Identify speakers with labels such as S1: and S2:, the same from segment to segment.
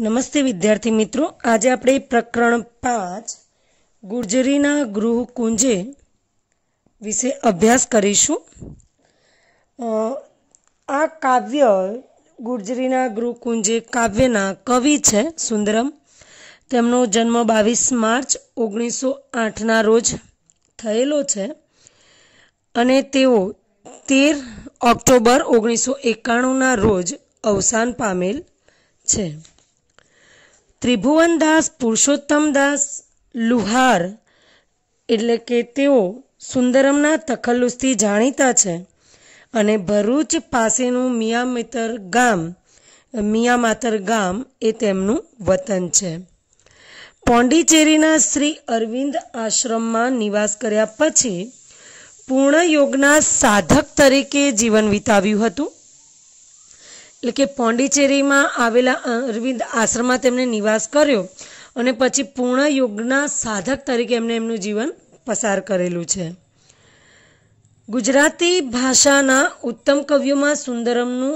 S1: નમસ્તે વિદ્યાર્થી મિત્રો આજે આપણે પ્રકરણ પાંચ ગુર્જરીના ગૃહ કુંજે વિશે અભ્યાસ કરીશું આ કાવ્ય ગુર્જરીના ગૃહ કુંજે કાવ્યના કવિ છે સુંદરમ તેમનો જન્મ બાવીસ માર્ચ ઓગણીસો આઠના રોજ થયેલો છે અને તેઓ તેર ઓક્ટોબર ઓગણીસો એકાણુંના રોજ અવસાન પામેલ છે ત્રિભુવનદાસ પુરુષોત્તમદાસ લુહાર એટલે કે તેઓ સુંદરમના તખલ્લુસથી જાણીતા છે અને ભરૂચ પાસેનું મિયામિતર ગામ મિયામાતર ગામ એ તેમનું વતન છે પોંડિચેરીના શ્રી અરવિંદ આશ્રમમાં નિવાસ કર્યા પછી પૂર્ણ યોગના સાધક તરીકે જીવન વિતાવ્યું હતું એટલે કે પોંડિચેરીમાં આવેલા અરવિંદ આશ્રમમાં તેમણે નિવાસ કર્યો અને પછી પૂર્ણ યોગના સાધક તરીકે એમણે એમનું જીવન પસાર કરેલું છે ગુજરાતી ભાષાના ઉત્તમ કવિઓમાં સુંદરમનું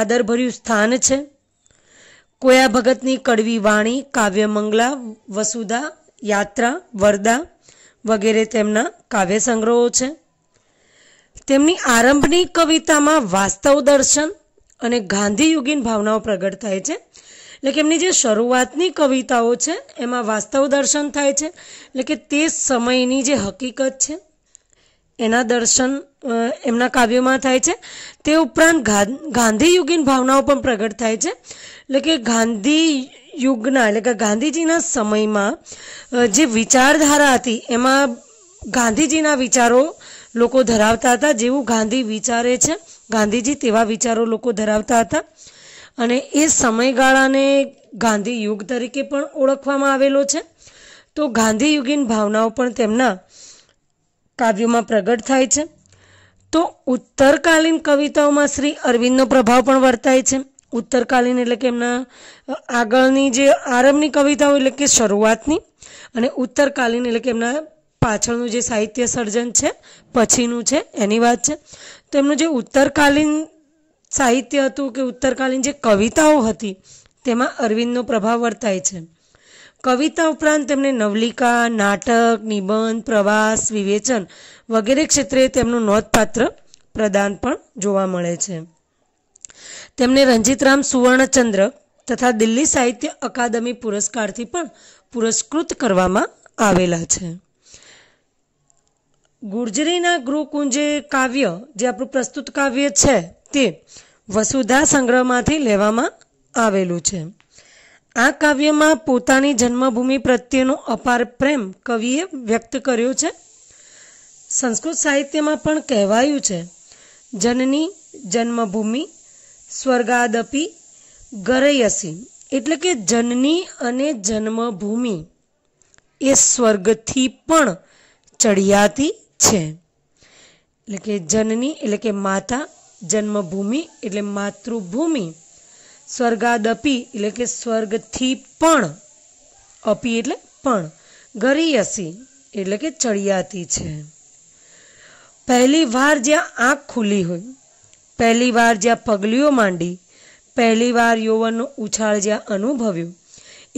S1: આદરભર્યું સ્થાન છે કોયા ભગતની કડવી વાણી કાવ્યમંગલા વસુધા યાત્રા વરદા વગેરે તેમના કાવ્ય સંગ્રહો છે તેમની આરંભની કવિતામાં વાસ્તવ દર્શન અને ગાંધીયુગીન ભાવનાઓ પ્રગટ થાય છે એટલે કે એમની જે શરૂઆતની કવિતાઓ છે એમાં વાસ્તવ દર્શન થાય છે એટલે કે તે સમયની જે હકીકત છે એના દર્શન એમના કાવ્યોમાં થાય છે તે ઉપરાંત ગાંધીયુગીન ભાવનાઓ પણ પ્રગટ થાય છે એટલે કે ગાંધી યુગના એટલે કે ગાંધીજીના સમયમાં જે વિચારધારા હતી એમાં ગાંધીજીના વિચારો લોકો ધરાવતા હતા જેવું ગાંધી વિચારે છે ગાંધીજી તેવા વિચારો લોકો ધરાવતા હતા અને એ સમયગાળાને ગાંધી યુગ તરીકે પણ ઓળખવામાં આવેલો છે તો ગાંધી ભાવનાઓ પણ તેમના કાવ્યોમાં પ્રગટ થાય છે તો ઉત્તરકાલીન કવિતાઓમાં શ્રી અરવિંદનો પ્રભાવ પણ વર્તાય છે ઉત્તરકાલીન એટલે કે એમના આગળની જે આરંભની કવિતાઓ એટલે કે શરૂઆતની અને ઉત્તરકાલીન એટલે કે એમના પાછળનું જે સાહિત્ય સર્જન છે પછીનું છે એની વાત છે તો એમનું જે ઉત્તરકાલીન સાહિત્ય હતું કે ઉત્તરકાલીન જે કવિતાઓ હતી તેમાં અરવિંદનો પ્રભાવ વર્તાય છે કવિતા ઉપરાંત તેમણે નવલિકા નાટક નિબંધ પ્રવાસ વિવેચન વગેરે ક્ષેત્રે તેમનું નોંધપાત્ર પ્રદાન પણ જોવા મળે છે તેમને રંજીતરામ સુવર્ણચંદ્ર તથા દિલ્હી સાહિત્ય અકાદમી પુરસ્કારથી પણ પુરસ્કૃત કરવામાં આવેલા છે ગુર્જરીના ગૃહકુંજે કાવ્ય જે આપણું પ્રસ્તુત કાવ્ય છે તે વસુધા સંગ્રહમાંથી લેવામાં આવેલું છે આ કાવ્યમાં પોતાની જન્મભૂમિ પ્રત્યેનો અપાર પ્રેમ કવિએ વ્યક્ત કર્યો છે સંસ્કૃત સાહિત્યમાં પણ કહેવાયું છે જનની જન્મભૂમિ સ્વર્ગાદપી ગરયસી એટલે કે જનની અને જન્મભૂમિ એ સ્વર્ગથી પણ ચડિયાતી છે એટલે કે જનની એટલે કે માતા જન્મભૂમિ એટલે માતૃભૂમિ સ્વર્ગાદપી એટલે કે સ્વર્ગથી પણ અપી એટલે પણ ગરીયસી એટલે કે ચડિયાતી છે પહેલી વાર જ્યાં આંખ ખુલી હોય પહેલી વાર જ્યાં પગલીઓ માંડી પહેલી વાર યૌવનનો ઉછાળ જ્યાં અનુભવ્યું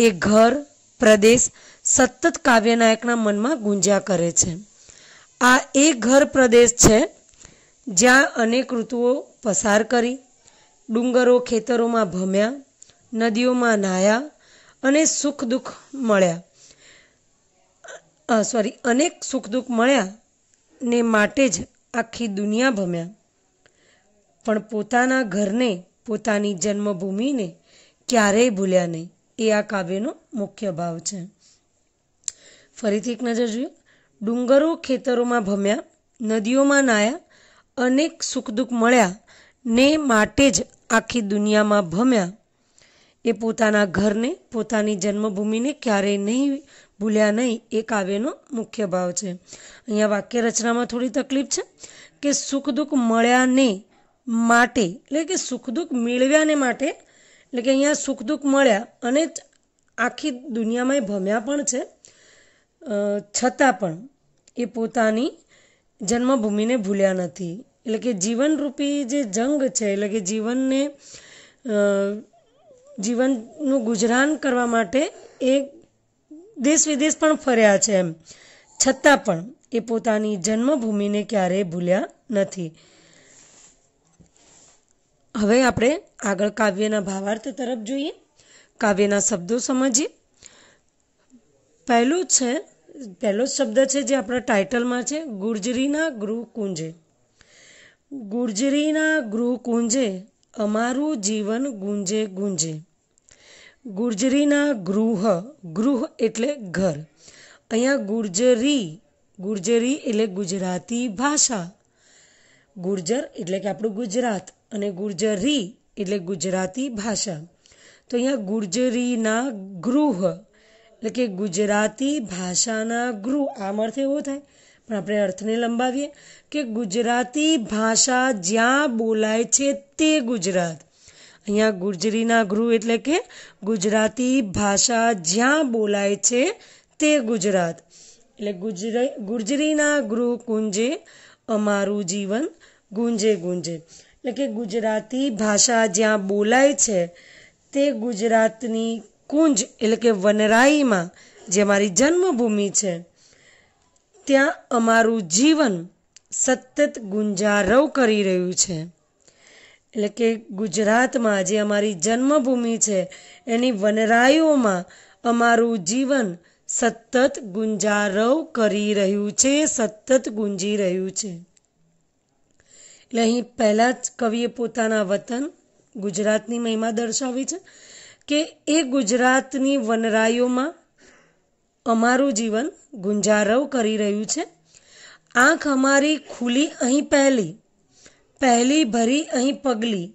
S1: એ ઘર પ્રદેશ સતત કાવ્યનાયકના મનમાં ગુંજ્યા કરે છે આ એ ઘર પ્રદેશ છે જ્યાં અનેક ઋતુઓ પસાર કરી ડુંગરો ખેતરોમાં ભમ્યા નદીઓમાં નાહ્યા અને સુખ દુઃખ મળ્યા સોરી અનેક સુખ દુઃખ મળ્યા ને માટે જ આખી દુનિયા ભમ્યા પણ પોતાના ઘરને પોતાની જન્મભૂમિને ક્યારેય ભૂલ્યા નહીં એ આ કાવ્યનો મુખ્ય ભાવ છે ફરીથી એક નજર જોઈએ ડુંગરો ખેતરોમાં ભમ્યા નદીઓમાં નાયા અનેક સુખ દુઃખ મળ્યા ને માટે જ આખી દુનિયામાં ભમ્યા એ પોતાના ઘરને પોતાની જન્મભૂમિને ક્યારેય નહીં ભૂલ્યા નહીં એ કાવ્યનો મુખ્ય ભાવ છે અહીંયા વાક્ય રચનામાં થોડી તકલીફ છે કે સુખ દુઃખ મળ્યાને માટે એટલે કે સુખ દુઃખ મેળવ્યાને માટે એટલે કે અહીંયા સુખ દુઃખ મળ્યા અને આખી દુનિયામાં ભમ્યા પણ છે છતાં પણ એ પોતાની જન્મભૂમિને ભૂલ્યા નથી એટલે કે જીવનરૂપી જે જંગ છે એટલે કે જીવનને જીવનનું ગુજરાન કરવા માટે એ દેશ વિદેશ પણ ફર્યા છે એમ છતાં પણ એ પોતાની જન્મભૂમિને ક્યારેય ભૂલ્યા નથી હવે આપણે આગળ કાવ્યના ભાવાર્થ તરફ જોઈએ કાવ્યના શબ્દો સમજીએ પહેલું છે પહેલો શબ્દ છે જે આપણા ટાઇટલમાં છે ગુર્જરીના ગૃહકુંજે ગુર્જરીના ગૃહકુંજે અમારું જીવન ગુંજે ગુંજે ગુર્જરીના ગૃહ ગૃહ એટલે ઘર અહીંયા ગુર્જરી ગુર્જરી એટલે ગુજરાતી ભાષા ગુર્જર એટલે કે આપણું ગુજરાત અને ગુર્જરી એટલે ગુજરાતી ભાષા તો અહીંયા ગુર્જરીના ગૃહ એટલે કે ગુજરાતી ભાષાના ગૃહ આમ અર્થ એવો થાય પણ આપણે અર્થને લંબાવીએ કે ગુજરાતી ભાષા જ્યાં બોલાય છે તે ગુજરાત અહીંયા ગુજરીના ગૃહ એટલે કે ગુજરાતી ભાષા જ્યાં બોલાય છે તે ગુજરાત એટલે ગુજરી ગુજરીના ગૃહ કુંજે અમારું જીવન ગુંજે ગુંજે એટલે કે ગુજરાતી ભાષા જ્યાં બોલાય છે તે ગુજરાતની કુંજ એટલે કે વનરાઈમાં જે મારી જન્મભૂમિ છે ત્યાં અમારું જીવન સતત ગુંજારવ કરી રહ્યું છે એટલે કે ગુજરાતમાં જે અમારી જન્મભૂમિ છે એની વનરાઈઓમાં અમારું જીવન સતત ગુંજારવ કરી રહ્યું છે સતત ગુંજી રહ્યું છે એટલે અહીં પહેલાં જ કવિએ પોતાના વતન ગુજરાતની મહિમા દર્શાવી છે કે એ ગુજરાતની વનરાઈઓમાં અમારું જીવન ગુંજારવ કરી રહ્યું છે આંખ અમારી ખુલી અહીં પહેલી પહેલી ભરી અહીં પગલી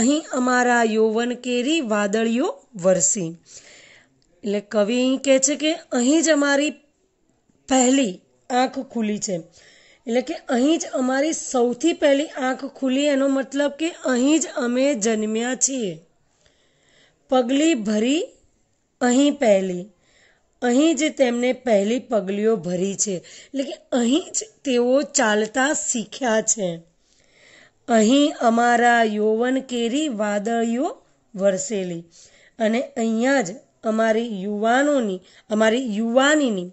S1: અહીં અમારા યૌવન કેરી વાદળીઓ વરસી એટલે કવિ અહીં કહે છે કે અહીં જ અમારી પહેલી આંખ ખુલી છે એટલે કે અહીં જ અમારી સૌથી પહેલી આંખ ખુલી એનો મતલબ કે અહીં જ અમે જન્મ્યા છીએ પગલી ભરી અહીં પહેલી અહીં જ તેમને પહેલી પગલીઓ ભરી છે એટલે કે અહીં જ તેઓ ચાલતા શીખ્યા છે અહીં અમારા યૌવન કેરી વાદળીઓ વરસેલી અને અહીંયા જ અમારી યુવાનોની અમારી યુવાનીની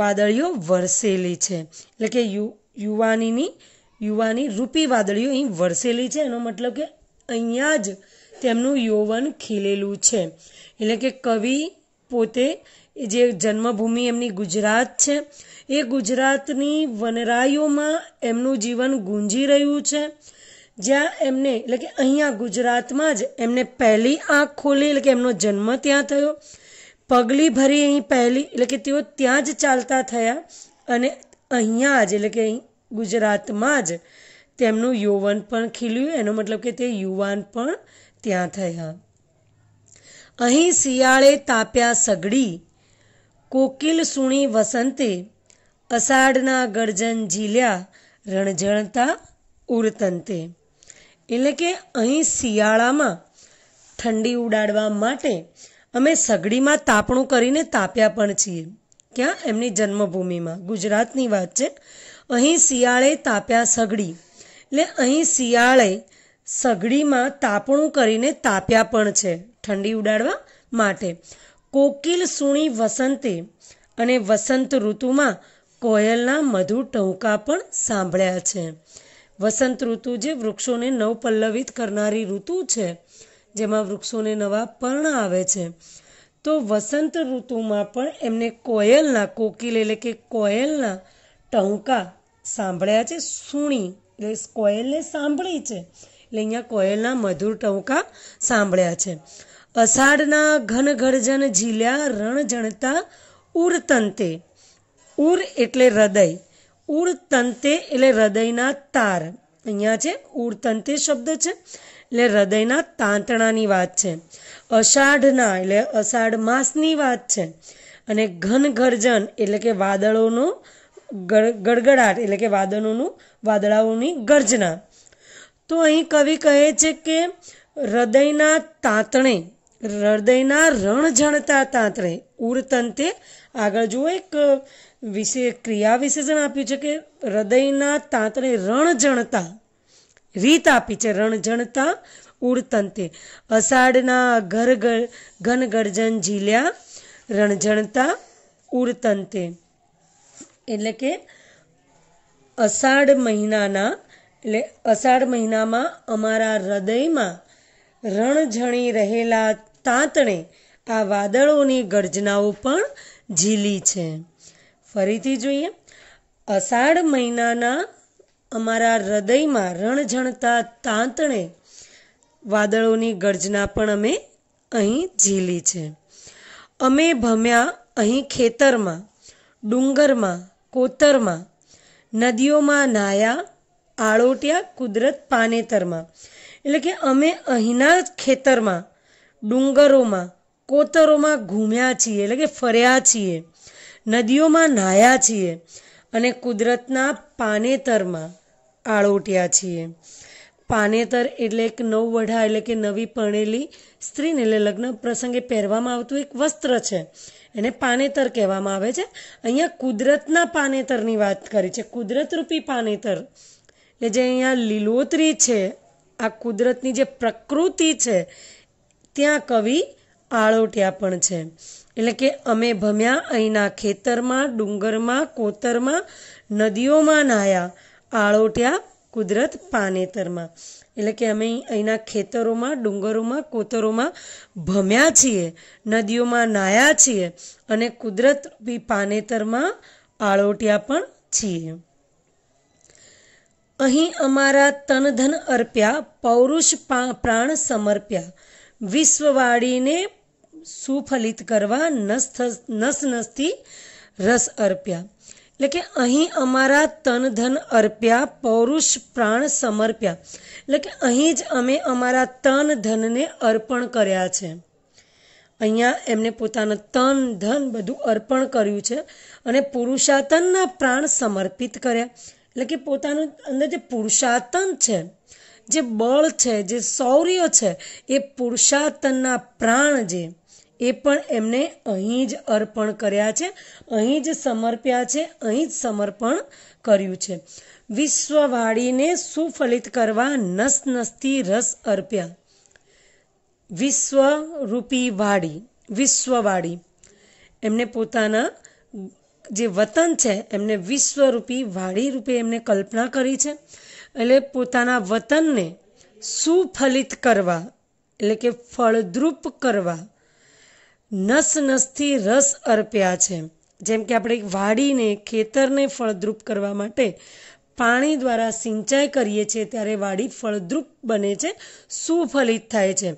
S1: વાદળીઓ વરસેલી છે એટલે કે યુ યુવાનીની યુવાની રૂપી વાદળીઓ અહીં વરસેલી છે એનો મતલબ કે અહીંયા જ તેમનું યૌવન ખીલેલું છે એટલે કે કવિ પોતે જે જન્મભૂમિ એમની ગુજરાત છે એ ગુજરાતની વનરાઈઓમાં એમનું જીવન ગુંજી રહ્યું છે જ્યાં એમને એટલે કે અહીંયા ગુજરાતમાં જ એમને પહેલી આંખ ખોલી એટલે કે એમનો જન્મ ત્યાં થયો પગલી ભરી અહીં પહેલી એટલે કે તેઓ ત્યાં જ ચાલતા થયા અને અહીંયા જ એટલે કે ગુજરાતમાં જ તેમનું યૌવન પણ ખીલ્યું એનો મતલબ કે તે યુવાન પણ ત્યાં થયા અહીં શિયાળે તાપ્યા સગડી કોકિલ સુણી વસંતે અષાઢના ગર્જન ઝીલ્યા રણઝણતા ઉરતંતે એટલે કે અહીં શિયાળામાં ઠંડી ઉડાડવા માટે અમે સગડીમાં તાપણું કરીને તાપ્યા પણ છીએ ક્યાં એમની જન્મભૂમિમાં ગુજરાતની વાત છે અહીં શિયાળે તાપ્યા સગડી એટલે અહીં શિયાળે સગડીમાં તાપણું કરીને તાપ્યા પણ છે ઠંડી ઉડાડવા માટે કોકિલ સૂણી વસંતે અને વસંત ઋતુમાં કોયલના મધુ ટહુકા પણ સાંભળ્યા છે વસંત ઋતુ જે વૃક્ષોને નવપલ્લવિત કરનારી ઋતુ છે જેમાં વૃક્ષોને નવા પર્ણ આવે છે તો વસંત ઋતુમાં પણ એમને કોયલના કોકિલ એટલે કે કોયલના ટહુકા સાંભળ્યા છે સૂણી એટલે કોયલને સાંભળી છે એટલે અહીંયા કોયલના મધુર ટહુકા સાંભળ્યા છે અષાઢના ઘન ગર્જન ઝીલ્યા રણ જણતા ઉર તંતે ઉર એટલે હૃદય ઉર તંતે એટલે હૃદયના તાર અહીંયા છે ઉર તંતે શબ્દ છે એટલે હૃદયના તાંતણાની વાત છે અષાઢના એટલે અષાઢ માસની વાત છે અને ઘન ગર્જન એટલે કે વાદળોનો ગડગડાટ એટલે કે વાદળોનું વાદળાઓની ગર્જના તો અહીં કવિ કહે છે કે હૃદયના તાંતણે હૃદયના રણઝણતા તાંતણે ઉરતંતે આગળ જુઓ એક વિશે ક્રિયા વિશેષણ આપ્યું છે કે હૃદયના તાંતણે રણઝણતા રીત આપી છે રણઝણતા ઉડતંતે અષાઢના ઘરગર ઘનગર્જન ઝીલ્યા રણઝણતા ઉડતંતે એટલે કે અષાઢ મહિનાના એટલે અષાઢ મહિનામાં અમારા હૃદયમાં રણઝણી રહેલા તાંતણે આ વાદળોની ગર્જનાઓ પણ ઝીલી છે ફરીથી જોઈએ અષાઢ મહિનાના અમારા હૃદયમાં રણઝણતા તાંતણે વાદળોની ગર્જના પણ અમે અહીં ઝીલી છે અમે ભમ્યા અહીં ખેતરમાં ડુંગરમાં કોતરમાં નદીઓમાં નાયા આળોટિયા કુદરત પાનેતરમાં એટલે કે અમે અહીંના ખેતરમાં ડુંગરોમાં કોતરોમાં ઘૂમ્યા છીએ એટલે કે ફર્યા છીએ નદીઓમાં નાહ્યા છીએ અને કુદરતના પાનેતરમાં આળોટ્યા છીએ પાનેતર એટલે એક નવવઢા એટલે કે નવી પરણેલી સ્ત્રીને એટલે લગ્ન પ્રસંગે પહેરવામાં આવતું એક વસ્ત્ર છે એને પાનેતર કહેવામાં આવે છે અહીંયા કુદરતના પાનેતરની વાત કરી છે કુદરતરૂપી પાનેતર એટલે જે અહીંયા લીલોતરી છે આ કુદરતની જે પ્રકૃતિ છે ત્યાં કવિ આળોટ્યા પણ છે એટલે કે અમે ભમ્યા અહીંના ખેતરમાં ડુંગરમાં કોતરમાં નદીઓમાં નાહ્યા આળોટ્યા કુદરત પાનેતરમાં એટલે કે અમે અહીંના ખેતરોમાં ડુંગરોમાં કોતરોમાં ભમ્યા છીએ નદીઓમાં નાહ્યા છીએ અને કુદરત બી પાનેતરમાં આળોટ્યા પણ છીએ અહીં અમારા તનધન અર્પ્યા પૌરુષ પ્રાણ સમર્પ્યા વિશ્વવાળીને સુફલિત કરવા નસ નસથી રસ અર્પ્યા એટલે કે અહીં અમારા તનધન અર્પ્યા પૌરુષ પ્રાણ સમર્પ્યા એટલે કે અહીં જ અમે અમારા તન ધનને અર્પણ કર્યા છે અહીંયા એમને પોતાનું તન ધન બધું અર્પણ કર્યું છે અને પુરુષાતનના પ્રાણ સમર્પિત કર્યા એટલે કે પોતાનું અંદર જે પુરુષાર્તન છે જે બળ છે જે શૌર્ય છે એ પુરુષાર્તનના પ્રાણ જે એ પણ એમને અહીં જ અર્પણ કર્યા છે અહીં જ સમર્પ્યા છે અહીં જ સમર્પણ કર્યું છે વિશ્વવાળીને સુફલિત કરવા નસ નસથી રસ અર્પ્યા વિશ્વરૂપી વાડી વિશ્વવાળી એમને પોતાના જે વતન છે એમને વિશ્વરૂપી વાડી રૂપે એમને કલ્પના કરી છે એટલે પોતાના વતનને સુફલિત કરવા એટલે કે ફળદ્રુપ કરવા નસ નસથી રસ અર્પ્યા છે જેમ કે આપણે વાડીને ખેતરને ફળદ્રુપ કરવા માટે પાણી દ્વારા સિંચાઈ કરીએ છીએ ત્યારે વાડી ફળદ્રુપ બને છે સુફલિત થાય છે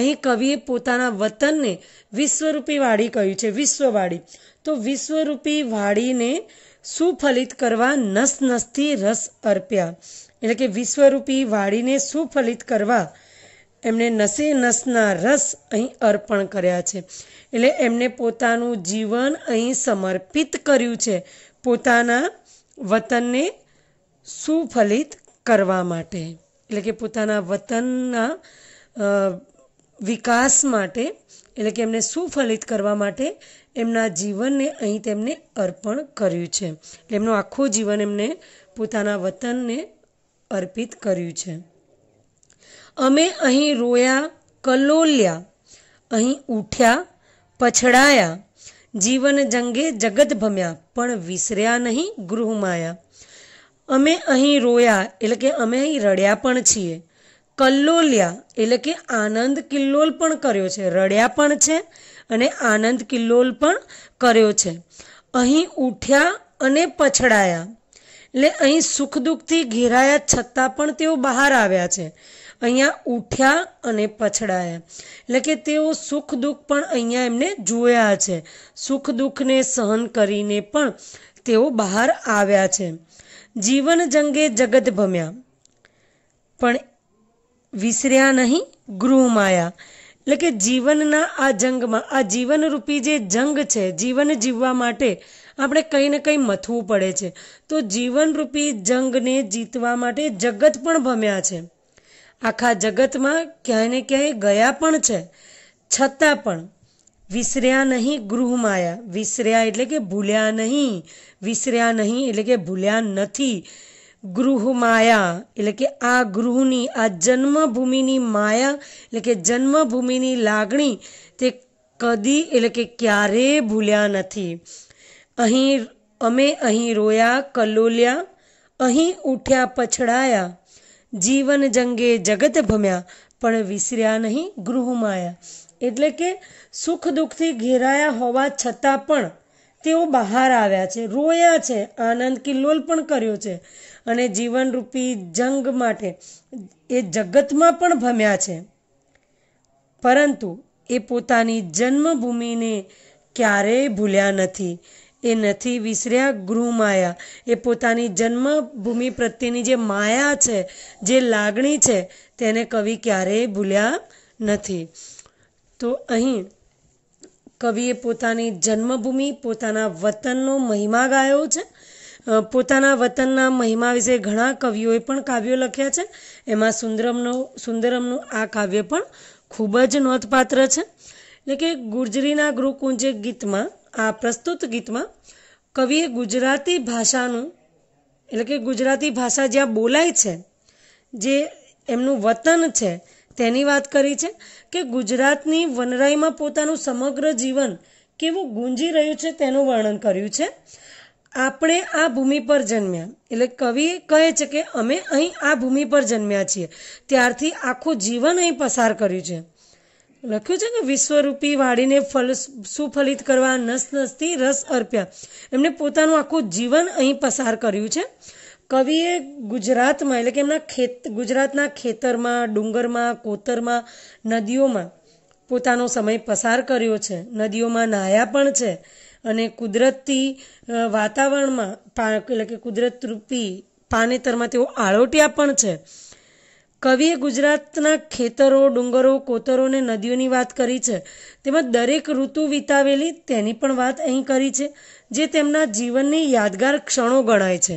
S1: અહીં કવિએ પોતાના વતનને વિશ્વરૂપી વાડી કહ્યું છે વિશ્વવાડી તો વિશ્વરૂપી વાડીને સુફલિત કરવા નસ નસથી રસ અર્પ્યા એટલે કે વિશ્વરૂપી વાડીને સુફલિત કરવા એમણે નસે નસના રસ અહીં અર્પણ કર્યા છે એટલે એમને પોતાનું જીવન અહીં સમર્પિત કર્યું છે પોતાના વતનને સુફલિત કરવા માટે એટલે કે પોતાના વતનના વિકાસ માટે એટલે કે એમને સુફલિત કરવા માટે એમના જીવનને અહીં તેમને અર્પણ કર્યું છે એટલે એમનું આખું જીવન એમને પોતાના વતનને અર્પિત કર્યું છે અમે અહીં રોયા કલોલ્યા અહીં ઉઠ્યા પછડાયા જીવન જંગે જગત ભમ્યા પણ વિસર્યા નહીં ગૃહમાયા અમે અહીં રોયા એટલે કે અમે અહીં રડ્યા પણ છીએ કલ્લોલ્યા એટલે કે આનંદ કિલ્લોલ પણ કર્યો છે રડ્યા પણ છે અને આનંદ કિલ્લોલ પણ કર્યો છે અહીં ઉઠ્યા અને પછડાયા એટલે અહીં સુખ દુઃખથી ઘેરાયા છતાં પણ તેઓ બહાર આવ્યા છે અહીંયા ઉઠ્યા અને પછડાયા એટલે કે તેઓ સુખ દુઃખ પણ અહીંયા એમને જોયા છે સુખ દુઃખને સહન કરીને પણ તેઓ બહાર આવ્યા છે જીવન જંગે જગત ભમ્યા પણ વિસર્યા નહીં ગૃહ માયા એટલે કે જીવનના આ જંગમાં આ જીવનરૂપી જે જંગ છે જીવન જીવવા માટે આપણે કંઈ ને કંઈ મથવું પડે છે તો જીવનરૂપી જંગને જીતવા માટે જગત પણ ભમ્યા છે આખા જગતમાં ક્યાંય ને ક્યાંય ગયા પણ છે છતાં પણ વિસર્યા નહીં ગૃહ માયા વિસર્યા એટલે કે ભૂલ્યા નહીં વિસર્યા નહીં એટલે કે ભૂલ્યા નથી ગૃહ માયા એટલે કે આ ગૃહની આ જન્મભૂમિની માયા એટલે કે જન્મભૂમિની લાગણી તે કદી એટલે કે ક્યારેય ભૂલ્યા નથી અહીં અમે અહીં રોયા કલોલ્યા અહીં ઉઠ્યા પછડાયા જીવન જંગે જગત ભમ્યા પણ વિસર્યા નહીં ગૃહ માયા એટલે કે સુખ દુઃખથી ઘેરાયા હોવા છતાં પણ તેઓ બહાર આવ્યા છે રોયા છે આનંદ કિલ્લોલ પણ કર્યો છે અને જીવનરૂપી જંગ માટે એ જગતમાં પણ ભમ્યા છે પરંતુ એ પોતાની જન્મભૂમિને ક્યારેય ભૂલ્યા નથી એ નથી વિસર્યા ગૃહ માયા એ પોતાની જન્મભૂમિ પ્રત્યેની જે માયા છે જે લાગણી છે તેને કવિ ક્યારેય ભૂલ્યા નથી તો અહીં કવિએ પોતાની જન્મભૂમિ પોતાના વતનનો મહિમા ગાયો છે પોતાના વતનના મહિમા વિશે ઘણા કવિઓએ પણ કાવ્યો લખ્યા છે એમાં સુંદરમનો સુંદરમનું આ કાવ્ય પણ ખૂબ જ નોંધપાત્ર છે એટલે કે ગુર્જરીના ગૃહકુંજે ગીતમાં આ પ્રસ્તુત ગીતમાં કવિએ ગુજરાતી ભાષાનું એટલે કે ગુજરાતી ભાષા જ્યાં બોલાય છે જે એમનું વતન છે તેની વાત કરી છે કે ગુજરાતની વનરાઈમાં પોતાનું સમગ્ર જીવન કેવું ગુંજી રહ્યું છે તેનું વર્ણન કર્યું છે આપણે આ ભૂમિ પર જન્મ્યા એટલે કવિ કહે છે કે અમે અહીં આ ભૂમિ પર જન્મ્યા છીએ ત્યારથી આખું જીવન અહીં પસાર કર્યું છે લખ્યું છે કે વિશ્વરૂપી વાડીને ફલ સુફલિત કરવા નસ નસથી રસ અર્પ્યા એમને પોતાનું આખું જીવન અહીં પસાર કર્યું છે કવિએ ગુજરાતમાં એટલે કે એમના ખેત ગુજરાતના ખેતરમાં ડુંગરમાં કોતરમાં નદીઓમાં પોતાનો સમય પસાર કર્યો છે નદીઓમાં નાહ્યા પણ છે અને કુદરતી વાતાવરણમાં એટલે કે કુદરતરૂપી પાનેતરમાં તેઓ આળોટ્યા પણ છે કવિએ ગુજરાતના ખેતરો ડુંગરો કોતરો અને નદીઓની વાત કરી છે તેમજ દરેક ઋતુ વિતાવેલી તેની પણ વાત અહીં કરી છે જે તેમના જીવનની યાદગાર ક્ષણો ગણાય છે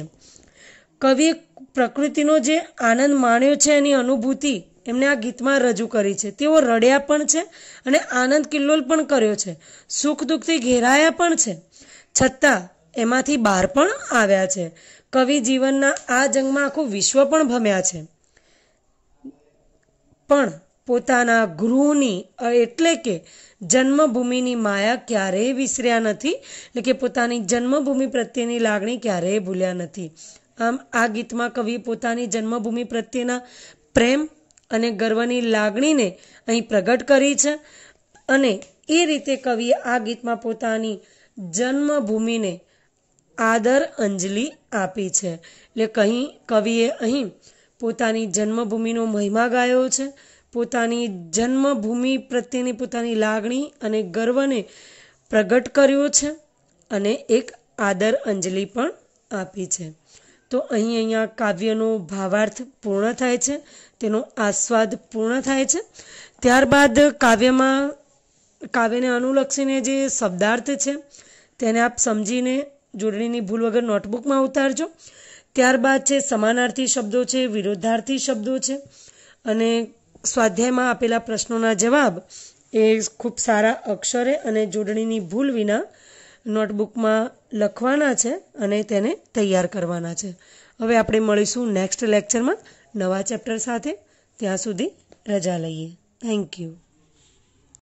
S1: કવિએ પ્રકૃતિનો જે આનંદ માણ્યો છે એની અનુભૂતિ એમણે આ ગીતમાં રજૂ કરી છે તેઓ રડ્યા પણ છે અને આનંદ કિલ્લોલ પણ કર્યો છે સુખ દુઃખથી ઘેરાયા પણ છે છતાં એમાંથી બહાર પણ આવ્યા છે કવિ જીવનના આ જંગમાં આખું વિશ્વ પણ ભમ્યા છે પણ પોતાના ગૃહની એટલે કે જન્મભૂમિની માયા ક્યારેય વિસર્યા નથી એટલે કે પોતાની જન્મભૂમિ પ્રત્યેની લાગણી ક્યારેય ભૂલ્યા નથી આમ આ ગીતમાં કવિ પોતાની જન્મભૂમિ પ્રત્યેના પ્રેમ અને ગર્વની લાગણીને અહીં પ્રગટ કરી છે અને એ રીતે કવિએ આ ગીતમાં પોતાની જન્મભૂમિને આદર અંજલિ આપી છે એટલે કહી કવિએ અહીં પોતાની જન્મભૂમિનો મહિમા ગાયો છે પોતાની જન્મભૂમિ પ્રત્યેની પોતાની લાગણી અને ગર્વને પ્રગટ કર્યો છે અને એક આદર અંજલિ પણ આપી છે તો અહીં અહીંયા કાવ્યનો ભાવાર્થ પૂર્ણ થાય છે તેનો આસ્વાદ પૂર્ણ થાય છે ત્યારબાદ કાવ્યમાં કાવ્યને અનુલક્ષીને જે શબ્દાર્થ છે તેને આપ સમજીને જોડણીની ભૂલ વગર નોટબુકમાં ઉતારજો ત્યારબાદ છે સમાનાર્થી શબ્દો છે વિરોધાર્થી શબ્દો છે અને સ્વાધ્યાયમાં આપેલા પ્રશ્નોના જવાબ એ ખૂબ સારા અક્ષરે અને જોડણીની ભૂલ વિના નોટબુકમાં લખવાના છે અને તેને તૈયાર કરવાના છે હવે આપણે મળીશું નેક્સ્ટ લેક્ચરમાં નવા ચેપ્ટર સાથે ત્યાં સુધી રજા લઈએ થેન્ક યુ